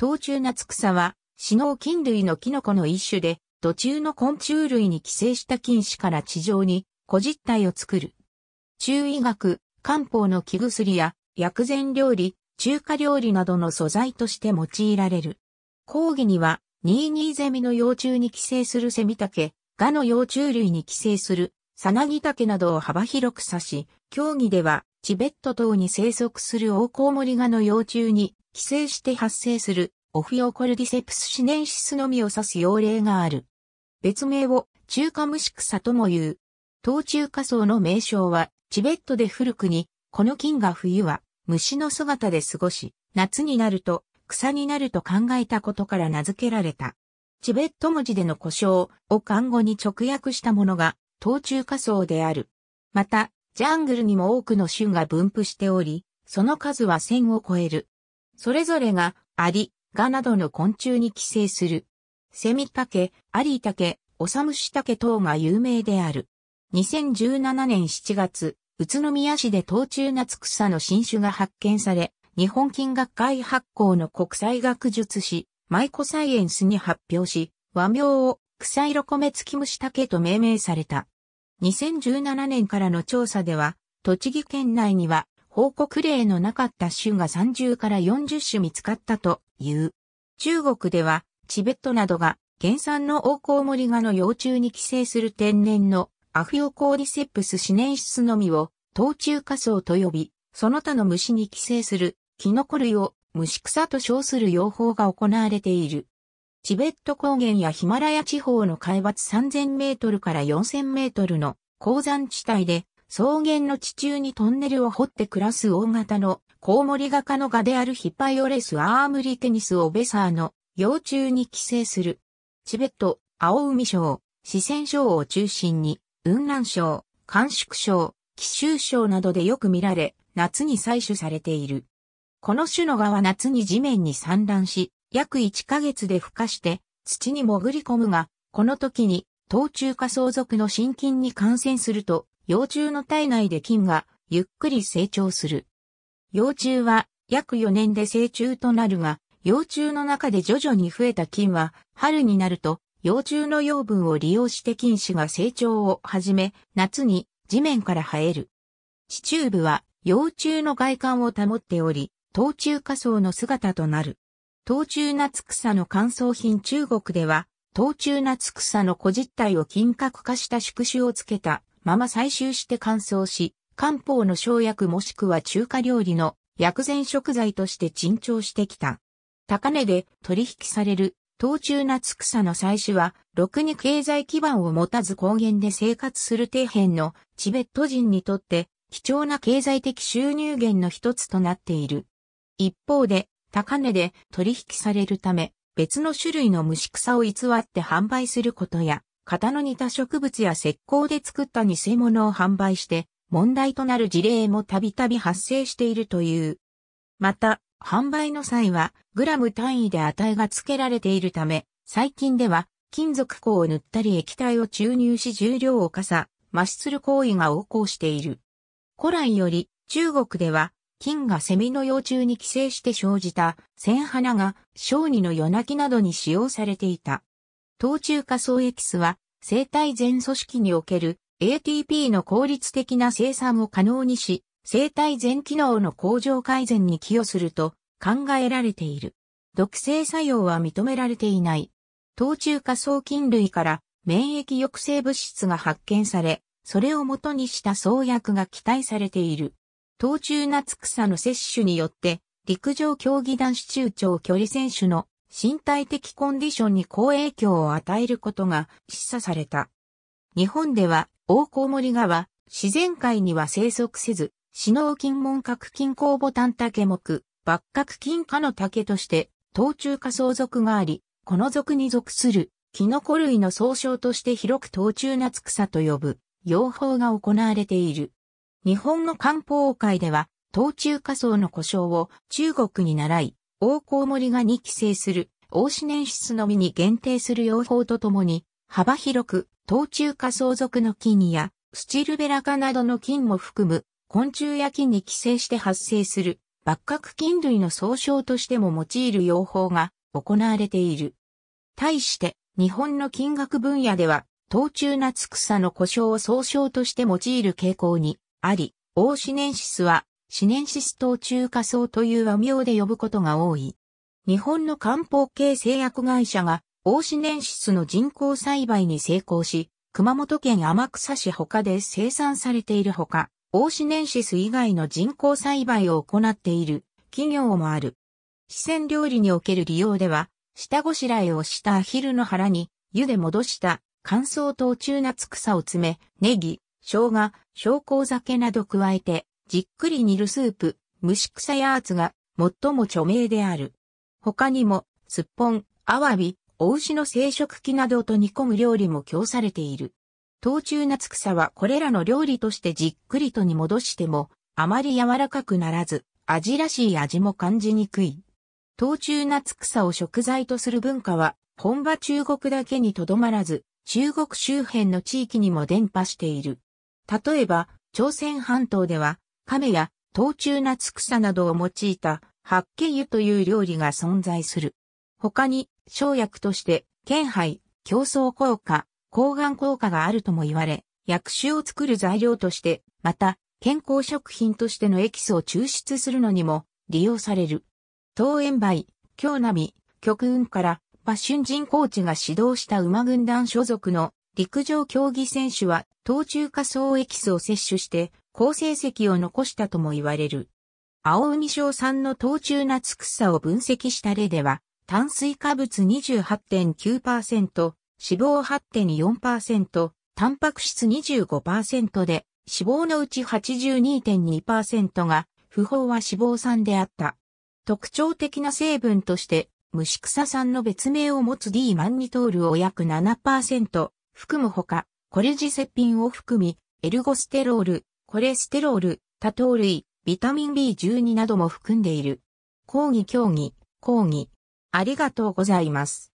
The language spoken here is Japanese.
冬虫夏草は、死脳菌類のキノコの一種で、土中の昆虫類に寄生した菌糸から地上に、小実体を作る。中医学、漢方の木薬や薬膳料理、中華料理などの素材として用いられる。講義には、ニーニーゼミの幼虫に寄生するセミタケ、ガの幼虫類に寄生するサナギタケなどを幅広く指し、競技ではチベット等に生息するオオコウモリガの幼虫に寄生して発生するオフィオコルディセプスシネンシスのみを指す用例がある。別名を中華虫草とも言う。東中華草の名称はチベットで古くに、この菌が冬は虫の姿で過ごし、夏になると草になると考えたことから名付けられた。チベット文字での故障を漢語に直訳したものが東中華草である。また、ジャングルにも多くの種が分布しており、その数は1000を超える。それぞれがアリ、ガなどの昆虫に寄生する。セミタケ、アリタケ、オサムシタケ等が有名である。2017年7月、宇都宮市で冬中夏草の新種が発見され、日本金学会発行の国際学術誌、マイコサイエンスに発表し、和名を草色米付き虫竹と命名された。2017年からの調査では、栃木県内には報告例のなかった種が30から40種見つかったという。中国では、チベットなどが原産のオオコウモリガの幼虫に寄生する天然のアフヨコーディセプス四年室のみを冬虫化草と呼び、その他の虫に寄生するキノコ類を虫草と称する養蜂が行われている。チベット高原やヒマラヤ地方の海抜3000メートルから4000メートルの鉱山地帯で草原の地中にトンネルを掘って暮らす大型のコウモリ画家の画であるヒパイオレスアームリテニスオベサーの幼虫に寄生する。チベット、青海省、四川省を中心に、雲南省、甘粛省、奇州省などでよく見られ、夏に採取されている。この種の蛾は夏に地面に産卵し、約1ヶ月で孵化して、土に潜り込むが、この時に、冬中化相続の心筋に感染すると、幼虫の体内で菌がゆっくり成長する。幼虫は約4年で成虫となるが、幼虫の中で徐々に増えた菌は、春になると幼虫の養分を利用して菌糸が成長を始め、夏に地面から生える。地中部は幼虫の外観を保っており、冬虫下層の姿となる。冬虫夏草の乾燥品中国では、冬虫夏草の小実体を金閣化した宿主をつけたまま採集して乾燥し、漢方の生薬もしくは中華料理の薬膳食材として珍重してきた。高値で取引される冬中夏草の採取は、ろくに経済基盤を持たず高原で生活する底辺のチベット人にとって貴重な経済的収入源の一つとなっている。一方で、高値で取引されるため、別の種類の虫草を偽って販売することや、型の似た植物や石膏で作った偽物を販売して問題となる事例もたびたび発生しているという。また、販売の際はグラム単位で値が付けられているため、最近では金属鋼を塗ったり液体を注入し重量をかさ、増しする行為が横行している。古来より中国では金がセミの幼虫に寄生して生じた線花が小児の夜泣きなどに使用されていた。糖中化層エキスは、生体全組織における ATP の効率的な生産を可能にし、生体全機能の向上改善に寄与すると考えられている。毒性作用は認められていない。糖中化層菌類から免疫抑制物質が発見され、それを元にした創薬が期待されている。糖中夏草の摂取によって、陸上競技男子中長距離選手の身体的コンディションに好影響を与えることが示唆された。日本では、オオコウモリガは、自然界には生息せず、シノウキンモンカクキンコウボタンタケ木、バッカクキン科の竹として、冬中仮想属があり、この属に属する、キノコ類の総称として広く冬中夏草と呼ぶ、養蜂が行われている。日本の漢方界では、冬中仮想の故障を中国に習い、王コウモリが2寄生する、王子年室のみに限定する用法とともに、幅広く、当中化相続の菌や、スチルベラ科などの菌も含む、昆虫や菌に寄生して発生する、幕閣菌類の総称としても用いる用法が行われている。対して、日本の金額分野では、当中夏草の故障を総称として用いる傾向にあり、王子年室はシネンシス島中華層という和名で呼ぶことが多い。日本の漢方系製薬会社が、大シネンシスの人工栽培に成功し、熊本県天草市他で生産されているほか、大シネンシス以外の人工栽培を行っている企業もある。四川料理における利用では、下ごしらえをしたアヒルの腹に、湯で戻した乾燥島。中夏草を詰め、ネギ、生姜、昇降酒など加えて、じっくり煮るスープ、蒸し草やアーツが最も著名である。他にも、すっぽん、アワビ、お牛の生殖器などと煮込む料理も供されている。冬中夏草はこれらの料理としてじっくりとに戻しても、あまり柔らかくならず、味らしい味も感じにくい。冬中夏草を食材とする文化は、本場中国だけにとどまらず、中国周辺の地域にも伝播している。例えば、朝鮮半島では、亀や冬中夏草などを用いた八景湯という料理が存在する。他に、生薬として、剣杯、競争効果、抗がん効果があるとも言われ、薬種を作る材料として、また、健康食品としてのエキスを抽出するのにも利用される。桃園梅、京美、極運から、馬春人コーチが指導した馬軍団所属の陸上競技選手は、冬中仮想エキスを摂取して、好成績を残したとも言われる。青海省産の冬中夏草を分析した例では、炭水化物28.9%、脂肪8.4%、タンパク質25%で、脂肪のうち82.2%が、不飽和脂肪酸であった。特徴的な成分として、虫草酸の別名を持つ D マンニトールを約7%含むほか、コルジセピンを含み、エルゴステロール、コレステロール、多糖類、ビタミン B12 なども含んでいる。講義競技、講義。ありがとうございます。